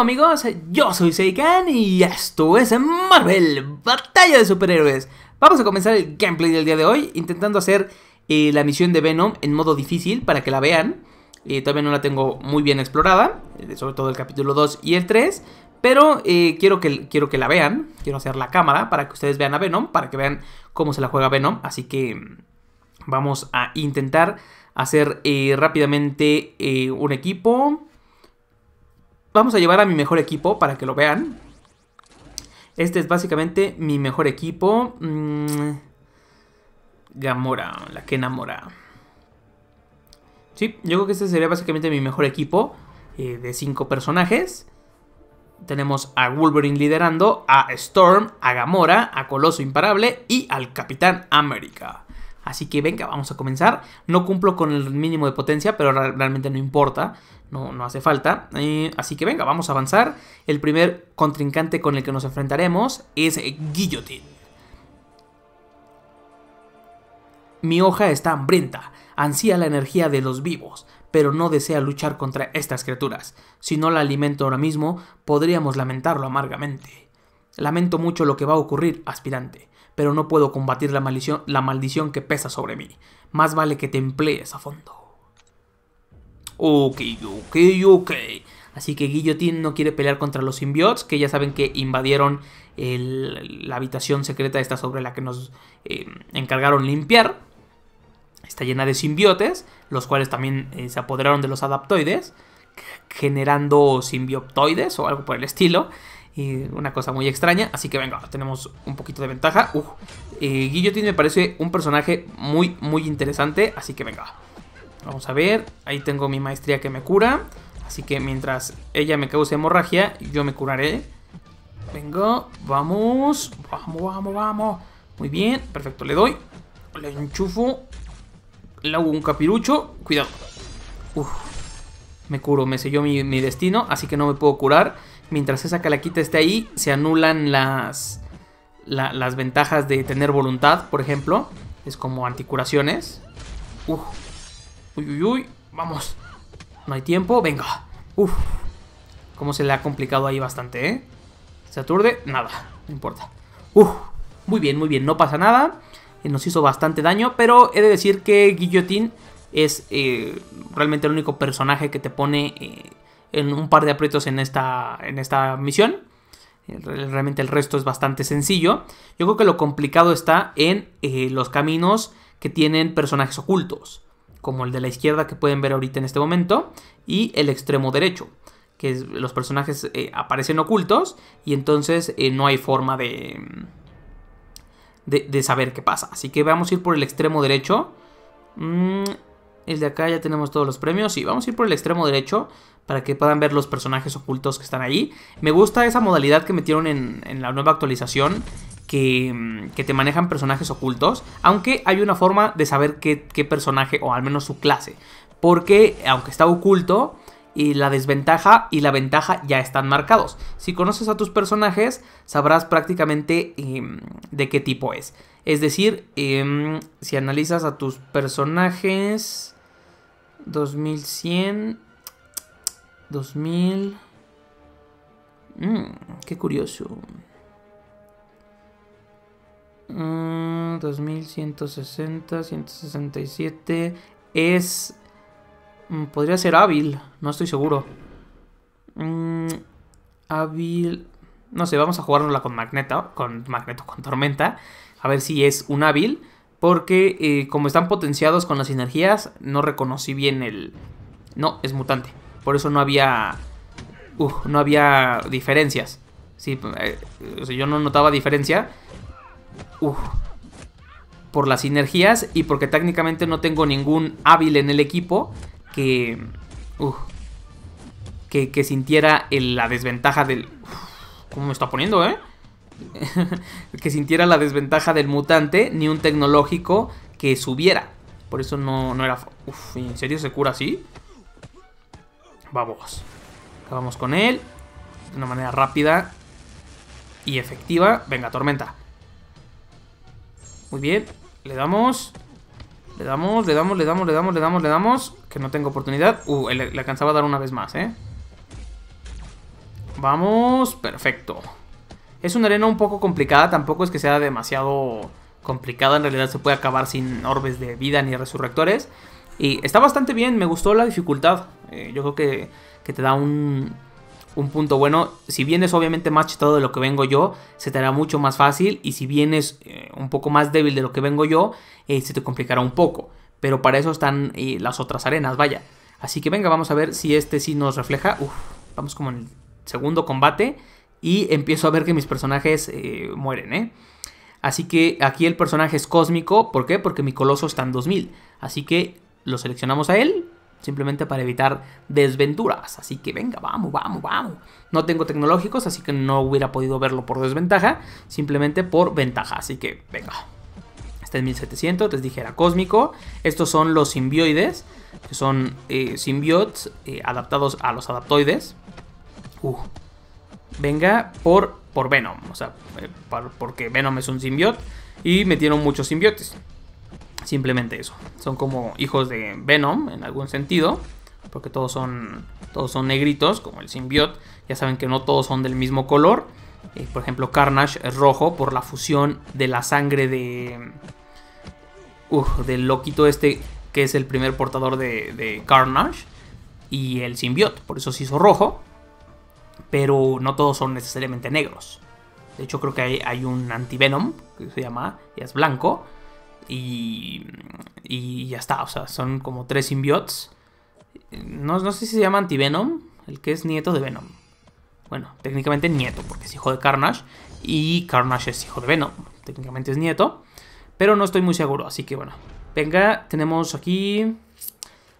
amigos, yo soy Seikan y esto es Marvel, Batalla de Superhéroes. Vamos a comenzar el gameplay del día de hoy intentando hacer eh, la misión de Venom en modo difícil para que la vean. Eh, todavía no la tengo muy bien explorada, eh, sobre todo el capítulo 2 y el 3, pero quiero, que, quiero que la vean, quiero hacer la cámara para que ustedes vean a Venom, para que vean cómo se la juega Venom, así que vamos a intentar hacer rápidamente un equipo... Vamos a llevar a mi mejor equipo para que lo vean. Este es básicamente mi mejor equipo. Mm, Gamora, la que enamora. Sí, yo creo que este sería básicamente mi mejor equipo eh, de cinco personajes. Tenemos a Wolverine liderando, a Storm, a Gamora, a Coloso Imparable y al Capitán América. Así que venga, vamos a comenzar. No cumplo con el mínimo de potencia, pero realmente no importa. No, no hace falta. Eh, así que venga, vamos a avanzar. El primer contrincante con el que nos enfrentaremos es Guillotine. Mi hoja está hambrienta. Ansía la energía de los vivos, pero no desea luchar contra estas criaturas. Si no la alimento ahora mismo, podríamos lamentarlo amargamente. Lamento mucho lo que va a ocurrir, aspirante pero no puedo combatir la maldición, la maldición que pesa sobre mí. Más vale que te emplees a fondo. Ok, ok, ok. Así que Guillotine no quiere pelear contra los simbiotes que ya saben que invadieron la habitación secreta esta sobre la que nos eh, encargaron limpiar. Está llena de simbiotes, los cuales también eh, se apoderaron de los adaptoides, generando simbioptoides o algo por el estilo una cosa muy extraña. Así que venga, tenemos un poquito de ventaja. Guillotín eh, Guillotine me parece un personaje muy, muy interesante. Así que venga. Vamos a ver. Ahí tengo mi maestría que me cura. Así que mientras ella me cause hemorragia, yo me curaré. Venga, vamos. Vamos, vamos, vamos. Muy bien, perfecto. Le doy. Le enchufo. Le hago un capirucho. Cuidado. Me curo, me selló mi destino, así que no me puedo curar mientras esa calaquita esté ahí, se anulan las, las ventajas de tener voluntad, por ejemplo. Es como anticuraciones. Uf. Uy, uy, uy. Vamos. No hay tiempo. Venga. Uf. Cómo se le ha complicado ahí bastante, ¿eh? Se aturde. Nada. No importa. Uf. Muy bien, muy bien. No pasa nada. Eh, nos hizo bastante daño. Pero he de decir que Guillotín es eh, realmente el único personaje que te pone... Eh, en un par de aprietos en esta, en esta misión. Realmente el resto es bastante sencillo. Yo creo que lo complicado está en eh, los caminos que tienen personajes ocultos, como el de la izquierda que pueden ver ahorita en este momento, y el extremo derecho, que los personajes eh, aparecen ocultos y entonces eh, no hay forma de, de, saber qué pasa. Así que vamos a ir por el extremo derecho. Mm, el de acá ya tenemos todos los premios. Y vamos a ir por el extremo derecho para que puedan ver los personajes ocultos que están allí. Me gusta esa modalidad que metieron en, la nueva actualización, mm, que, te manejan personajes ocultos, aunque hay una forma de saber qué, personaje, o al menos su clase, porque aunque está oculto, y la desventaja y la ventaja ya están marcados. Si conoces a tus personajes, sabrás prácticamente em, de qué tipo es. Es decir, em, si analizas a tus personajes... 2100... 2000... Mmm, qué curioso. 2160, mm, 167. Es... Mm, podría ser hábil, no estoy seguro. Mm, hábil... No sé, vamos a jugárnosla con Magneto, con Magneto, con Tormenta. A ver si es un hábil. Porque eh, como están potenciados con las energías, no reconocí bien el... No, es mutante. Por eso no había. no había diferencias. Sí, eh, yo no notaba diferencia. por las sinergias y porque técnicamente no tengo ningún hábil en el equipo que. que, sintiera la desventaja del. ¿Cómo me está poniendo, eh? que sintiera la desventaja del mutante, ni un tecnológico que subiera. Por eso no, no era. ¿en serio se cura así? Vamos. Acabamos con él. De una manera rápida y efectiva. Venga, tormenta. Muy bien. Le damos. Le damos, le damos, le damos, le damos, le damos, le damos. Que no tengo oportunidad. Uh, le, alcanzaba a dar una vez más, ¿eh? Vamos. Perfecto. Es una arena un poco complicada. Tampoco es que sea demasiado complicada. En realidad se puede acabar sin orbes de vida ni resurrectores. Y está bastante bien, me gustó la dificultad. Eh, yo creo que, te da un, punto bueno. Si vienes obviamente más chetado de lo que vengo yo, se te hará mucho más fácil. Y si vienes eh, un poco más débil de lo que vengo yo, eh, se te complicará un poco. Pero para eso están las otras arenas, vaya. Así que venga, vamos a ver si este sí nos refleja. vamos como en el segundo combate. Y empiezo a ver que mis personajes mueren, ¿eh? Así que aquí el personaje es cósmico. ¿Por qué? Porque mi coloso está en 2000. Así que lo seleccionamos a él, simplemente para evitar desventuras. Así que venga, vamos, vamos, vamos. No tengo tecnológicos, así que no hubiera podido verlo por desventaja, simplemente por ventaja. Así que venga. Este es 1700, les dije era cósmico. Estos son los simbioides, que son eh, simbiotes eh, adaptados a los adaptoides. Uh, venga, por, por Venom, o sea, eh, porque Venom es un simbiote y metieron muchos simbiotes. Simplemente eso. Son como hijos de Venom en algún sentido. Porque todos son, todos son negritos, como el simbiot. Ya saben que no todos son del mismo color. Eh, por ejemplo, Carnage es rojo por la fusión de la sangre de... Uf, del loquito este que es el primer portador de, Carnage. Y el simbiot, por eso se hizo rojo. Pero no todos son necesariamente negros. De hecho, creo que hay, hay un venom que se llama, y es blanco. Y, y ya está, o sea, son como tres simbiotes. No, no sé si se llama Antivenom, el que es nieto de Venom. Bueno, técnicamente nieto, porque es hijo de Carnage. Y Carnage es hijo de Venom, técnicamente es nieto. Pero no estoy muy seguro, así que bueno. Venga, tenemos aquí...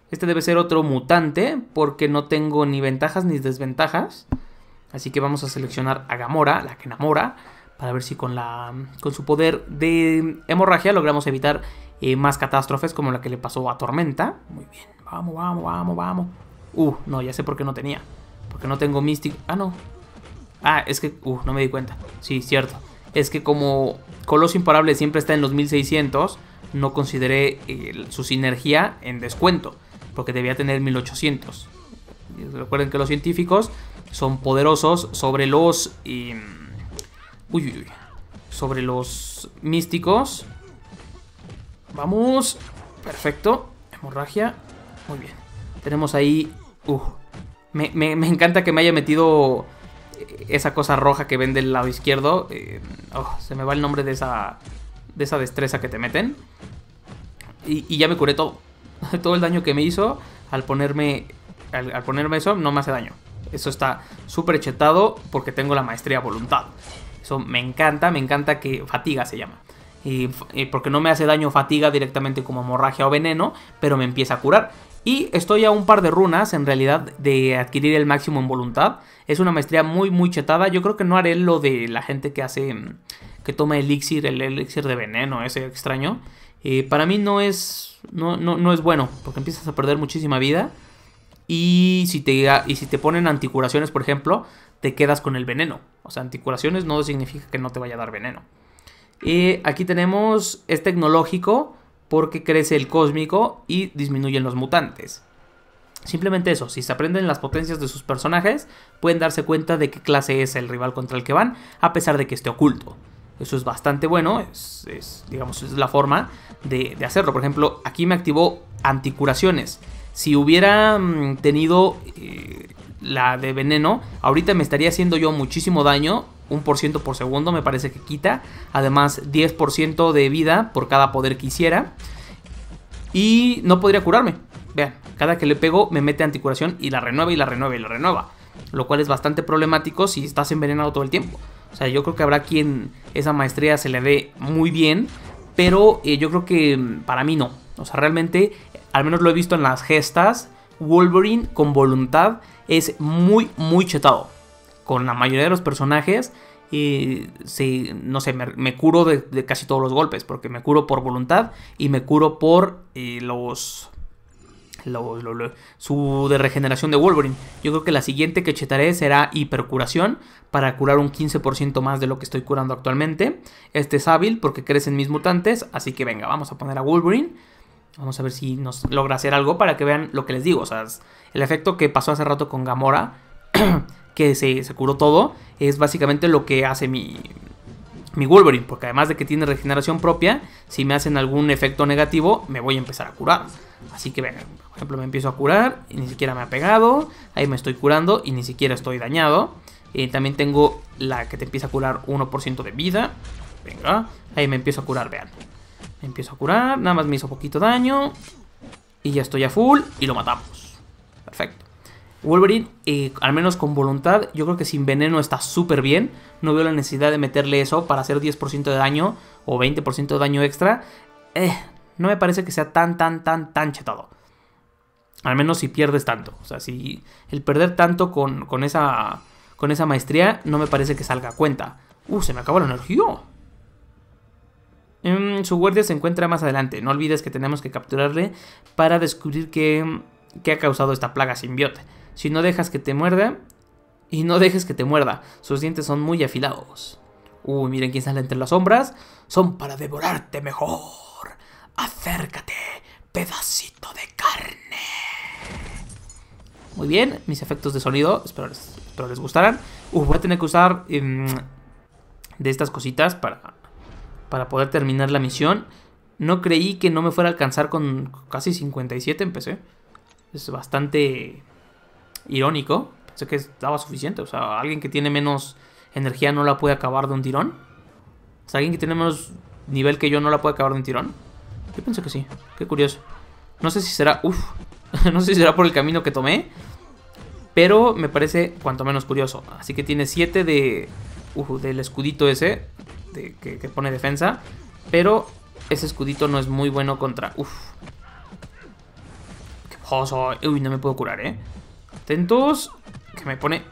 Este debe ser otro mutante, porque no tengo ni ventajas ni desventajas. Así que vamos a seleccionar a Gamora, la que enamora. A ver si con, la, con su poder de hemorragia logramos evitar eh, más catástrofes como la que le pasó a Tormenta. Muy bien, vamos, vamos, vamos, vamos. Uh, no, ya sé por qué no tenía. Porque no tengo Mystic. Ah, no. Ah, es que... Uh, no me di cuenta. Sí, cierto. Es que como Coloso Imparable siempre está en los 1600, no consideré eh, su sinergia en descuento. Porque debía tener 1800. Recuerden que los científicos son poderosos sobre los... Eh, Uy, Sobre los místicos. Vamos. Perfecto. Hemorragia. Muy bien. Tenemos ahí... Uh, me, encanta que me haya metido eh, esa cosa roja que ven del lado izquierdo. Eh, oh, se me va el nombre de esa, de esa destreza que te meten. Y, ya me curé todo. todo el daño que me hizo al ponerme, al, al ponerme eso no me hace daño. Eso está súper chetado porque tengo la maestría voluntad me encanta, me encanta que fatiga se llama. Y, eh, porque no me hace daño fatiga directamente como hemorragia o veneno, pero me empieza a curar. Y estoy a un par de runas, en realidad, de adquirir el máximo en voluntad. Es una maestría muy, muy chetada. Yo creo que no haré lo de la gente que hace, mm, que toma elixir, el elixir de veneno, ese extraño. Eh, para mí no es, no, no, es bueno, porque empiezas a perder muchísima vida. Y si, te, y si te ponen anticuraciones, por ejemplo, te quedas con el veneno. O sea, anticuraciones no significa que no te vaya a dar veneno. Y aquí tenemos, es tecnológico porque crece el cósmico y disminuyen los mutantes. Simplemente eso, si se aprenden las potencias de sus personajes, pueden darse cuenta de qué clase es el rival contra el que van, a pesar de que esté oculto. Eso es bastante bueno, es, digamos, es la forma de, hacerlo. Por ejemplo, aquí me activó anticuraciones. Si hubiera mm, tenido eh, la de veneno, ahorita me estaría haciendo yo muchísimo daño. 1% por segundo me parece que quita. Además 10% de vida por cada poder que hiciera. Y no podría curarme. Vean, cada que le pego me mete anticuración y la renueva y la renueva y la renueva. Lo cual es bastante problemático si estás envenenado todo el tiempo. O sea, yo creo que habrá quien esa maestría se le dé muy bien. Pero eh, yo creo que mm, para mí no. O sea, realmente, al menos lo he visto en las gestas Wolverine con voluntad es muy, muy chetado. Con la mayoría de los personajes, y no sé, me, curo de, casi todos los golpes, porque me curo por voluntad y me curo por eh, los... su de regeneración de Wolverine. Yo creo que la siguiente que chetaré será hipercuración para curar un 15% más de lo que estoy curando actualmente. Este es hábil porque crecen mis mutantes, así que venga, vamos a poner a Wolverine Vamos a ver si nos logra hacer algo para que vean lo que les digo. O sea, el efecto que pasó hace rato con Gamora, que se, curó todo, es básicamente lo que hace mi, mi Wolverine. Porque además de que tiene regeneración propia, si me hacen algún efecto negativo, me voy a empezar a curar. Así que, vean por ejemplo, me empiezo a curar y ni siquiera me ha pegado. Ahí me estoy curando y ni siquiera estoy dañado. Eh, también tengo la que te empieza a curar 1% de vida. Venga, ahí me empiezo a curar, vean empiezo a curar, nada más me hizo poquito daño. Y ya estoy a full y lo matamos. Perfecto. Wolverine, eh, al menos con voluntad, yo creo que sin veneno está súper bien. No veo la necesidad de meterle eso para hacer 10% de daño o 20% de daño extra. Eh, no me parece que sea tan, tan, tan, tan chetado. Al menos si pierdes tanto. O sea, si el perder tanto con, esa, con esa maestría no me parece que salga cuenta. Uh, se me acabó la energía. Em, su guardia se encuentra más adelante. No olvides que tenemos que capturarle para descubrir qué, ha causado esta plaga simbiote. Si no dejas que te muerda, y no dejes que te muerda. Sus dientes son muy afilados. Uy, miren quién sale entre las sombras. Son para devorarte mejor. Acércate, pedacito de carne. Muy bien, mis efectos de sonido. Espero les, gustarán. les gustaran. Uh, voy a tener que usar em, de estas cositas para para poder terminar la misión. No creí que no me fuera a alcanzar con casi 57 empecé. Es bastante irónico. Pensé que estaba suficiente. O sea, alguien que tiene menos energía no la puede acabar de un tirón. O sea, alguien que tiene menos nivel que yo no la puede acabar de un tirón. Yo pensé que sí. Qué curioso. No sé si será... Uf. no sé si será por el camino que tomé. Pero me parece cuanto menos curioso. Así que tiene 7 de... Uf, uh, del escudito ese. Este, que, pone defensa. Pero ese escudito no es muy bueno contra... Uf. Que Uy, no me puedo curar, ¿eh? Atentos. Que me pone...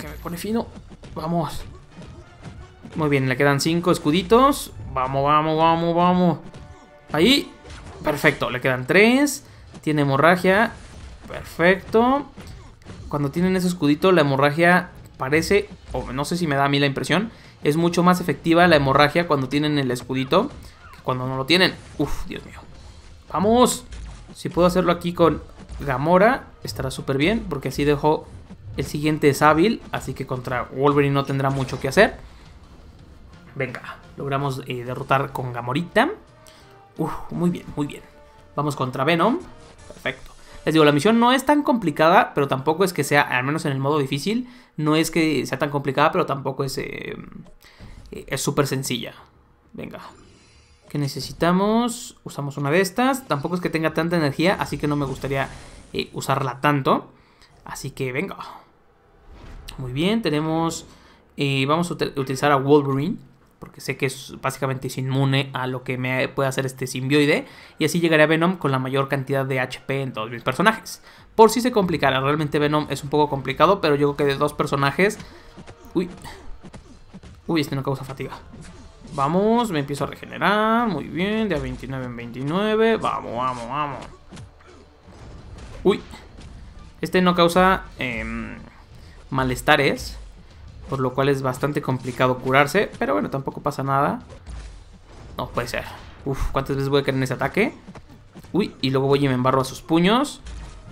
Que me pone fino. Vamos. Muy bien, le quedan cinco escuditos. Vamos, vamos, vamos, vamos. Ahí. Perfecto, le quedan tres. Tiene hemorragia. Perfecto. Cuando tienen ese escudito, la hemorragia parece, o no sé si me da a mí la impresión, es mucho más efectiva la hemorragia cuando tienen el escudito que cuando no lo tienen. Uf, Dios mío. ¡Vamos! Si puedo hacerlo aquí con Gamora, estará súper bien, porque así dejo... El siguiente es hábil, así que contra Wolverine no tendrá mucho que hacer. Venga, logramos eh, derrotar con Gamorita. Uf, muy bien, muy bien. Vamos contra Venom. Perfecto. Les digo, la misión no es tan complicada, pero tampoco es que sea, al menos en el modo difícil, no es que sea tan complicada, pero tampoco es... Eh, eh, es súper sencilla. Venga. ¿Qué necesitamos? Usamos una de estas. Tampoco es que tenga tanta energía, así que no me gustaría eh, usarla tanto. Así que venga. Muy bien, tenemos... vamos a utilizar a Wolverine porque sé que es, básicamente es inmune a lo que me puede hacer este simbioide, y así llegaré a Venom con la mayor cantidad de HP en todos mis personajes. Por si se complicara, realmente Venom es un poco complicado, pero yo creo que de dos personajes... Uy, uy, este no causa fatiga. Vamos, me empiezo a regenerar, muy bien, de a 29 en 29, vamos, vamos, vamos. Uy, este no causa em, malestares, por lo cual es bastante complicado curarse. Pero bueno, tampoco pasa nada. No puede ser. Uf, ¿cuántas veces voy a caer en ese ataque? Uy, y luego voy y me embarro a sus puños.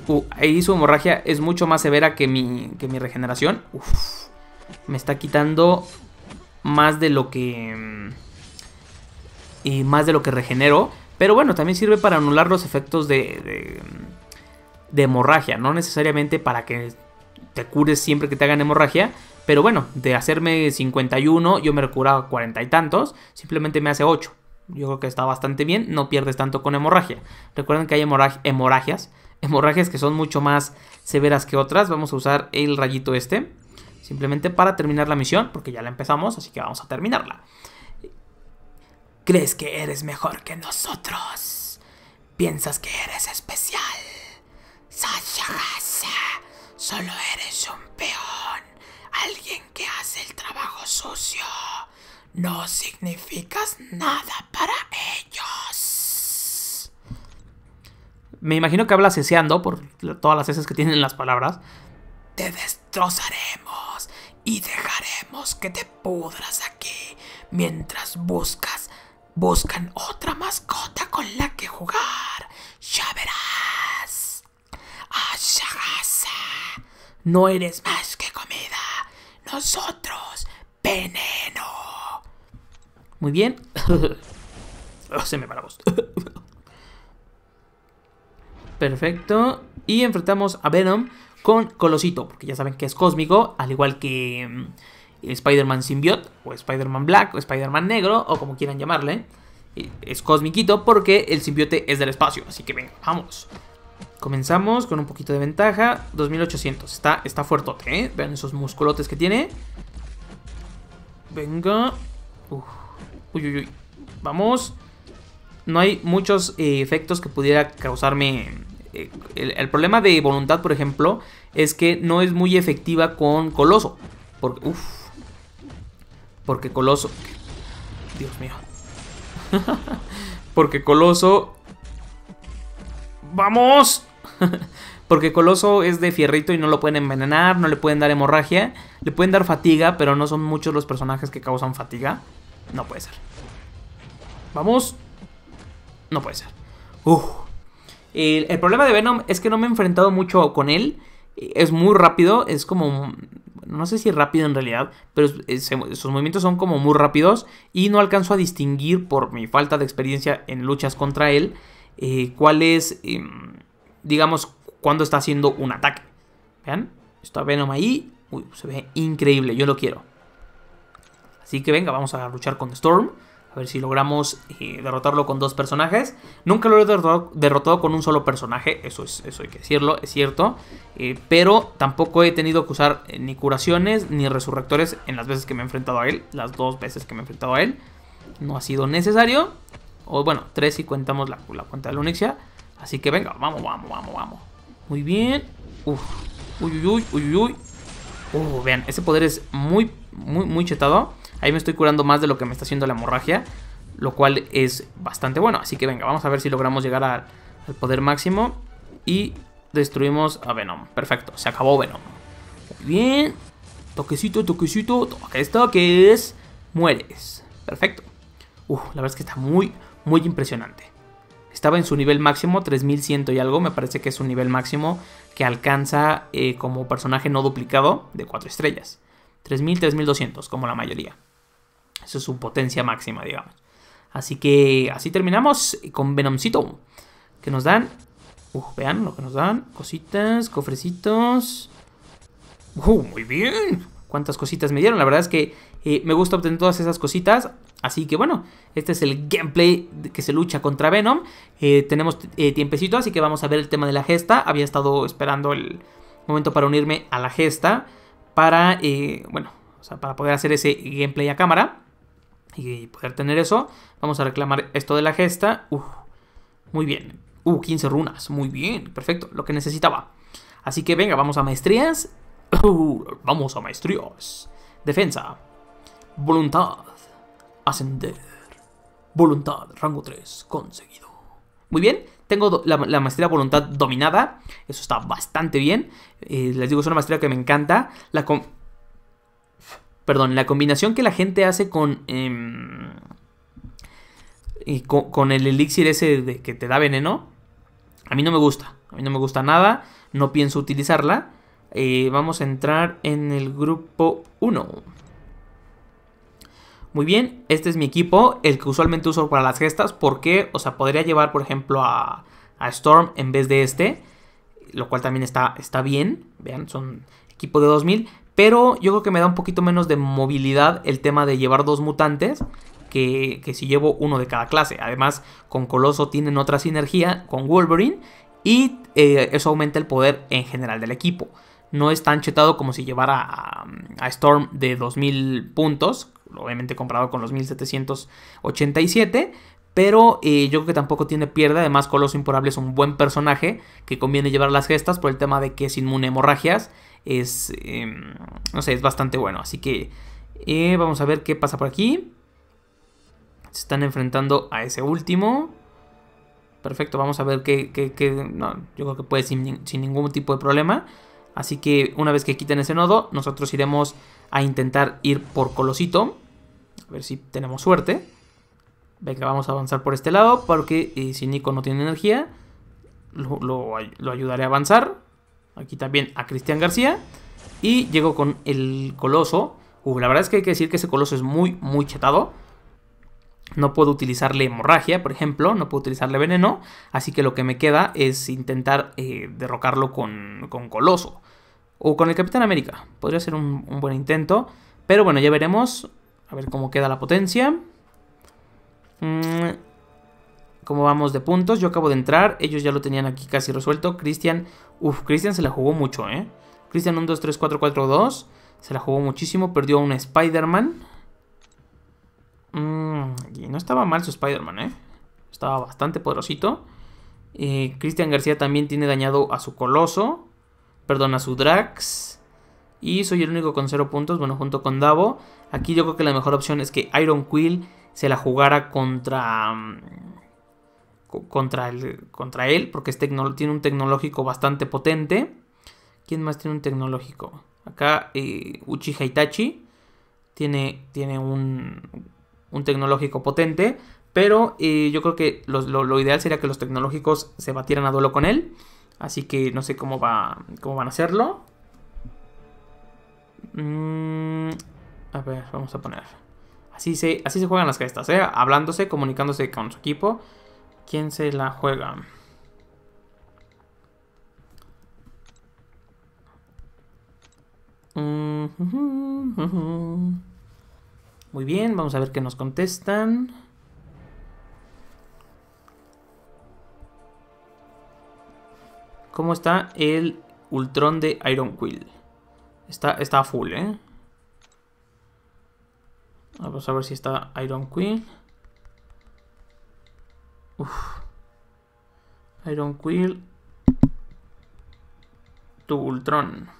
Uh, ahí su hemorragia es mucho más severa que mi, que mi regeneración. Uf, me está quitando más de lo que... Y mm, eh, más de lo que regenero. Pero bueno, también sirve para anular los efectos de, de, de hemorragia. No necesariamente para que te cures siempre que te hagan hemorragia. Pero bueno, de hacerme 51, yo me curado cuarenta y tantos, simplemente me hace 8. Yo creo que está bastante bien, no pierdes tanto con hemorragia. Recuerden que hay hemorragias, hemorragias que son mucho más severas que otras. Vamos a usar el rayito este, simplemente para terminar la misión, porque ya la empezamos, así que vamos a terminarla. ¿Crees que eres mejor que nosotros? ¿Piensas que eres especial? Sasha Solo eres un peón alguien que hace el trabajo sucio. No significas nada para ellos. Me imagino que hablas ceseando por todas las heces que tienen las palabras. Te destrozaremos y dejaremos que te pudras aquí mientras buscas, buscan otra mascota con la que jugar. Ya verás. no eres más que comida nosotros, veneno. Muy bien. Oh, se me va la Perfecto. Y enfrentamos a Venom con Colosito, porque ya saben que es cósmico, al igual que mm, Spider-Man Symbiote, o Spider-Man Black, o Spider-Man Negro, o como quieran llamarle. Es cósmico porque el simbiote es del espacio, así que venga, vamos. Comenzamos con un poquito de ventaja. 2800. Está, está fuertote, ¿eh? Vean esos musculotes que tiene. Venga. Uy, uy, uy. Vamos. No hay muchos eh, efectos que pudiera causarme... Eh, el, problema de voluntad, por ejemplo, es que no es muy efectiva con Coloso. Porque, Porque Coloso... Dios mío. Porque Coloso ¡Vamos! Porque Coloso es de fierrito y no lo pueden envenenar, no le pueden dar hemorragia. Le pueden dar fatiga, pero no son muchos los personajes que causan fatiga. No puede ser. Vamos. No puede ser. Uf. El, problema de Venom es que no me he enfrentado mucho con él. Es muy rápido, es como... No sé si rápido en realidad, pero sus movimientos son como muy rápidos y no alcanzo a distinguir por mi falta de experiencia en luchas contra él eh, cuál es, em, digamos, cuando está haciendo un ataque. Vean, está Venom ahí. Uy, se ve increíble, yo lo quiero. Así que venga, vamos a luchar con Storm. A ver si logramos eh, derrotarlo con dos personajes. Nunca lo he derrotado, con un solo personaje, eso, es, eso hay que decirlo, es cierto. Eh, pero tampoco he tenido que usar ni curaciones ni resurrectores en las veces que me he enfrentado a él. Las dos veces que me he enfrentado a él. No ha sido necesario. O bueno, 3 y cuentamos la, cuenta de la Unixia. Así que venga, vamos, vamos, vamos, vamos. Muy bien. Uf. Uy, uy, uy, uy, uy. Uh, vean, ese poder es muy, muy, muy chetado. Ahí me estoy curando más de lo que me está haciendo la hemorragia. Lo cual es bastante bueno. Así que venga, vamos a ver si logramos llegar al poder máximo. Y destruimos a Venom. Perfecto, se acabó Venom. Muy bien. Toquecito, toquecito, que toques. Mueres. Perfecto. Uf, la verdad es que está muy, muy impresionante. Estaba en su nivel máximo, 3100 y algo, me parece que es un nivel máximo que alcanza eh, como personaje no duplicado de 4 estrellas. 3000, 3200, como la mayoría. Eso es su potencia máxima, digamos. Así que así terminamos con Venomcito. Que nos dan... vean lo que nos dan. Cositas, cofrecitos. Uh, muy bien. Cuántas cositas me dieron. La verdad es que eh, me gusta obtener todas esas cositas. Así que bueno, este es el gameplay que se lucha contra Venom. Eh, tenemos eh, tiempecito, así que vamos a ver el tema de la gesta. Había estado esperando el momento para unirme a la gesta. Para, bueno, para poder hacer ese gameplay a cámara. Y poder tener eso. Vamos a reclamar esto de la gesta. muy bien. 15 uh, runas. Muy bien, perfecto. Lo que necesitaba. Así que venga, vamos a maestrías. Uh, vamos a maestrías. Defensa. Voluntad. Ascender. Voluntad. Rango 3. Conseguido. Muy bien. Tengo la, la maestría voluntad dominada. Eso está bastante bien. Eh, les digo, es una maestría que me encanta. La Perdón, la combinación que la gente hace con... Em, con, el elixir ese de, que te da veneno. A mí no me gusta. A mí no me gusta nada. No pienso utilizarla. Eh, vamos a entrar en el grupo 1 muy bien, este es mi equipo, el que usualmente uso para las gestas, porque, o sea, podría llevar, por ejemplo, a, Storm en vez de este, lo cual también está, está bien, vean, son equipo de 2000, pero yo creo que me da un poquito menos de movilidad el tema de llevar dos mutantes, que, si llevo uno de cada clase, además con Coloso tienen otra sinergia con Wolverine, y eh, eso aumenta el poder en general del equipo no es tan chetado como si llevara a, Storm de 2000 puntos, obviamente comparado con los 1787, pero eh, yo creo que tampoco tiene pierda. Además, Coloso Imparable es un buen personaje que conviene llevar las gestas por el tema de que es inmune a hemorragias. Es, em, no sé, es bastante bueno. Así que eh, vamos a ver qué pasa por aquí. Se están enfrentando a ese último. Perfecto, vamos a ver qué... no, yo creo que puede sin ningún tipo de problema. Así que una vez que quiten ese nodo, nosotros iremos a intentar ir por Colosito. A ver si tenemos suerte. Venga, vamos a avanzar por este lado, porque eh, si Nico no tiene energía, lo, ayudaré a avanzar. Aquí también a Cristian García. Y llego con el Coloso. la verdad es que hay que decir que ese Coloso es muy, muy chetado. No puedo utilizarle hemorragia, por ejemplo, no puedo utilizarle veneno, así que lo que me queda es intentar eh, derrocarlo con, con, Coloso. O con el Capitán América. Podría ser un, buen intento. Pero bueno, ya veremos. A ver cómo queda la potencia. Mm, cómo vamos de puntos. Yo acabo de entrar. Ellos ya lo tenían aquí casi resuelto. Cristian. Uf, Christian se la jugó mucho, ¿eh? Cristian 1, 2, 3, 4, 4, 2. Se la jugó muchísimo. Perdió a un Spider-Man. Mm, y no estaba mal su Spider-Man, ¿eh? Estaba bastante poderosito. Eh, Christian García también tiene dañado a su Coloso perdón, a su Drax. Y soy el único con 0 puntos, bueno, junto con Davo. Aquí yo creo que la mejor opción es que Iron Quill se la jugara contra... Mm, contra, el, contra él, porque tiene un tecnológico bastante potente. ¿Quién más tiene un tecnológico? Acá eh, Uchiha Itachi tiene, tiene un, un tecnológico potente. Pero eh, yo creo que lo, lo, ideal sería que los tecnológicos se batieran a duelo con él. Así que no sé cómo, va, cómo van a hacerlo. Mm, a ver, vamos a poner. Así se, así se juegan las gestas, ¿eh? Hablándose, comunicándose con su equipo. ¿Quién se la juega? Mm, Muy bien, vamos a ver qué nos contestan. ¿Cómo está el Ultron de Iron Quill? Está, está full, ¿eh? Vamos a ver si está Iron Quill. Uf. Iron Quill. Tu Ultron.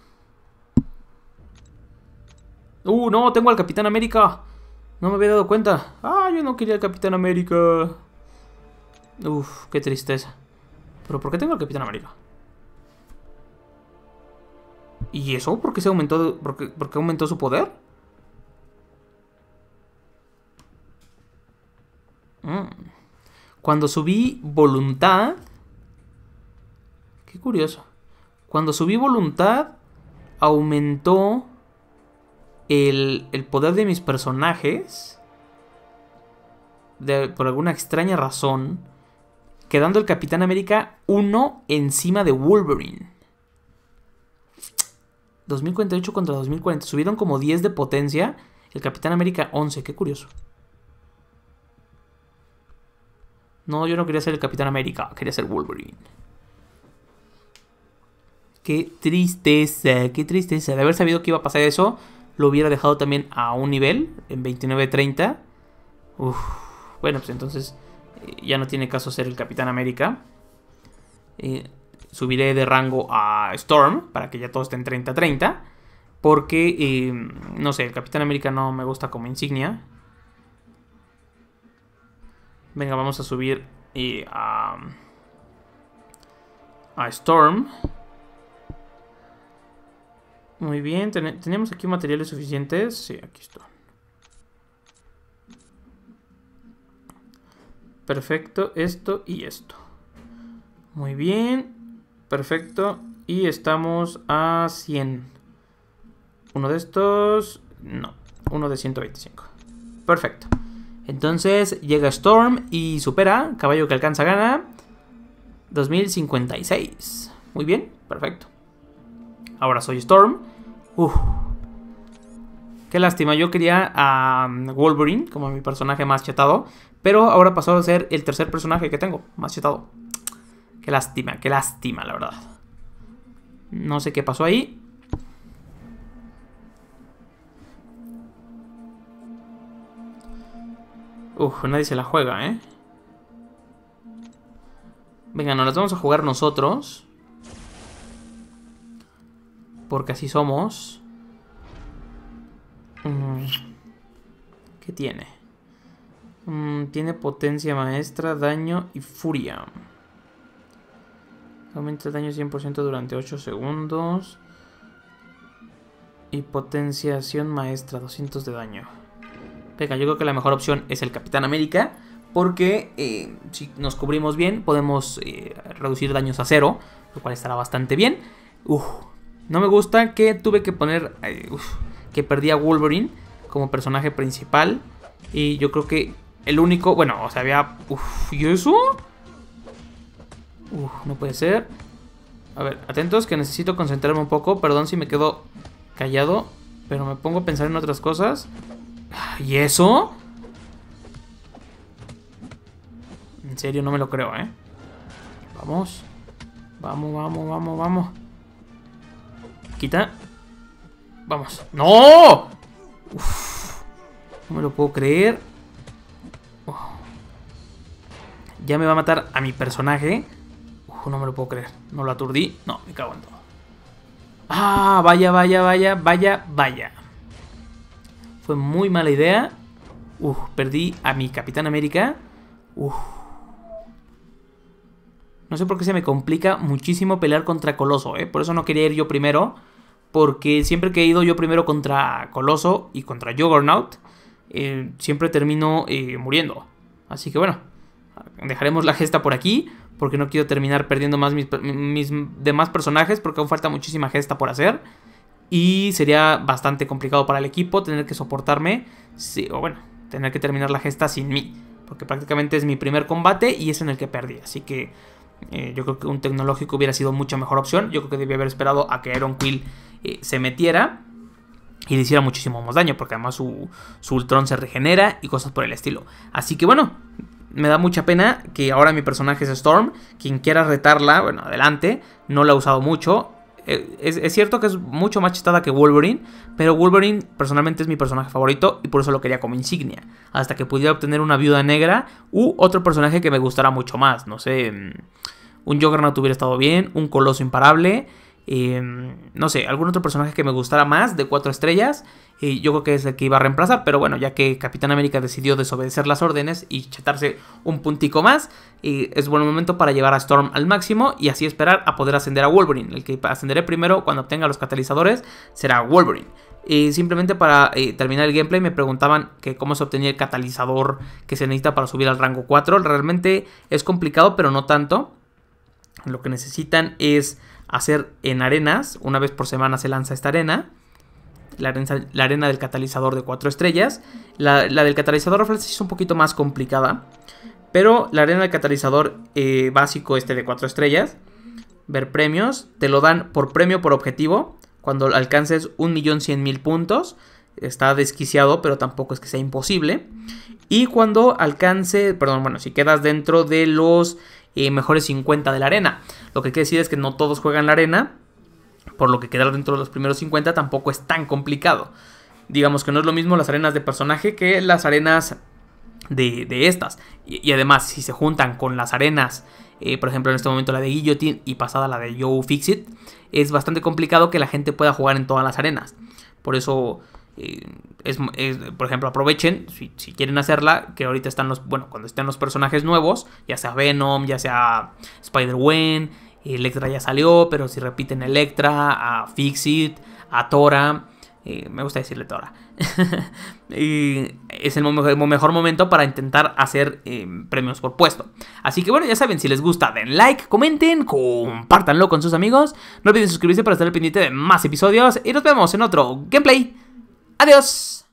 ¡Uh, no! Tengo al Capitán América. No me había dado cuenta. ¡Ah, yo no quería al Capitán América! Uf, qué tristeza. ¿Pero por qué tengo al Capitán América? ¿Y eso? ¿Por qué se aumentó? ¿Por qué, aumentó su poder? Mm. Cuando subí voluntad... Qué curioso. Cuando subí voluntad, aumentó el, el poder de mis personajes. por alguna extraña razón. Quedando el Capitán América 1 encima de Wolverine. 2048 contra 2040. Subieron como 10 de potencia. El Capitán América 11. Qué curioso. No, yo no quería ser el Capitán América. Quería ser Wolverine. Qué tristeza. Qué tristeza. De haber sabido que iba a pasar eso. Lo hubiera dejado también a un nivel. En 29-30. Bueno, pues entonces. Eh, ya no tiene caso ser el Capitán América. Eh, subiré de rango a Storm para que ya todos estén 30-30. Porque, eh, no sé, el Capitán América no me gusta como insignia. Venga, vamos a subir eh, a, a Storm. Muy bien, tenemos aquí materiales suficientes. Sí, aquí está. Perfecto, esto y esto. Muy bien. Perfecto. Y estamos a 100. Uno de estos... No, uno de 125. Perfecto. Entonces llega Storm y supera. Caballo que alcanza gana. 2056. Muy bien, perfecto. Ahora soy Storm. Uf. Qué lástima, yo quería a um, Wolverine como mi personaje más chetado. Pero ahora pasó a ser el tercer personaje que tengo, más chetado. Qué lástima, qué lástima, la verdad. No sé qué pasó ahí. Uf, nadie se la juega, ¿eh? Venga, nos las vamos a jugar nosotros. Porque así somos. Mm. ¿Qué tiene? Mm, tiene potencia maestra, daño y furia. Aumenta el daño 100% durante 8 segundos. Y potenciación maestra, 200 de daño. Venga, yo creo que la mejor opción es el Capitán América. Porque eh, si nos cubrimos bien, podemos eh, reducir daños a cero. Lo cual estará bastante bien. Uf, no me gusta que tuve que poner... Eh, que perdí a Wolverine como personaje principal. Y yo creo que el único... Bueno, o sea, había... Uf, ¿y eso? Uf, no puede ser. A ver, atentos que necesito concentrarme un poco. Perdón si me quedo callado, pero me pongo a pensar en otras cosas. Ah, ¿Y eso? En serio, no me lo creo, ¿eh? Vamos. Vamos, vamos, vamos, vamos. Quita. Vamos. ¡No! Uf, no me lo puedo creer. Oh. Ya me va a matar a mi personaje no me lo puedo creer. No lo aturdí. No, me cago en todo. Ah, vaya, vaya, vaya, vaya, vaya. Fue muy mala idea. Uf, perdí a mi Capitán América. Uf. No sé por qué se me complica muchísimo pelear contra Coloso, ¿eh? Por eso no quería ir yo primero. Porque siempre que he ido yo primero contra Coloso y contra Juggernaut, eh, siempre termino eh, muriendo. Así que bueno, dejaremos la gesta por aquí porque no quiero terminar perdiendo más mis, demás personajes, porque aún falta muchísima gesta por hacer. Y sería bastante complicado para el equipo tener que soportarme, o bueno, tener que terminar la gesta sin mí, porque prácticamente es mi primer combate y es en el que perdí, así que eh, yo creo que un tecnológico hubiera sido mucha mejor opción. Yo creo que debía haber esperado a que Aaron Quill eh, se metiera y le hiciera muchísimo más daño, porque además su, su Ultron se regenera y cosas por el estilo. Así que bueno, me da mucha pena que ahora mi personaje es Storm. Quien quiera retarla, bueno, adelante. No la ha usado mucho. Eh, es, cierto que es mucho más chistada que Wolverine, pero Wolverine personalmente es mi personaje favorito y por eso lo quería como insignia. Hasta que pudiera obtener una viuda negra u otro personaje que me gustara mucho más. No sé, mm, un no hubiera estado bien, un Coloso Imparable. Em, no sé, algún otro personaje que me gustara más de cuatro estrellas. Y yo creo que es el que iba a reemplazar, pero bueno, ya que Capitán América decidió desobedecer las órdenes y chetarse un puntico más, es buen momento para llevar a Storm al máximo y así esperar a poder ascender a Wolverine. El que ascenderé primero cuando obtenga los catalizadores será Wolverine. Y simplemente para eh, terminar el gameplay me preguntaban que cómo se obtenía el catalizador que se necesita para subir al rango 4. Realmente es complicado, pero no tanto. Lo que necesitan es hacer en arenas. Una vez por semana se lanza esta arena. La arena, del catalizador de cuatro estrellas. La, del catalizador francés es un poquito más complicada. Pero la arena del catalizador eh, básico este de cuatro estrellas. Ver premios. Te lo dan por premio por objetivo. Cuando alcances 1.100.000 puntos. Está desquiciado, pero tampoco es que sea imposible. Y cuando alcance, perdón, bueno, si quedas dentro de los mejores 50 de la arena. Lo que quiere decir es que no todos juegan la arena, por lo que quedar dentro de los primeros 50 tampoco es tan complicado. Digamos que no es lo mismo las arenas de personaje que las arenas de, estas. Y, además, si se juntan con las arenas, eh, por ejemplo en este momento la de Guillotine y pasada la de Joe Fixit, es bastante complicado que la gente pueda jugar en todas las arenas. Por eso es, por ejemplo, aprovechen, si, quieren hacerla, que ahorita están los, bueno, cuando estén los personajes nuevos, ya sea Venom, ya sea Spider-Wen, Electra ya salió, pero si repiten Electra, a Fixit, a Tora, eh, me gusta decirle Tora, es el mejor momento para intentar hacer em, premios por puesto. Así que bueno, ya saben, si les gusta, den like, comenten, compartanlo con sus amigos, no olviden suscribirse para estar al pendiente de más episodios y nos vemos en otro gameplay. Adiós.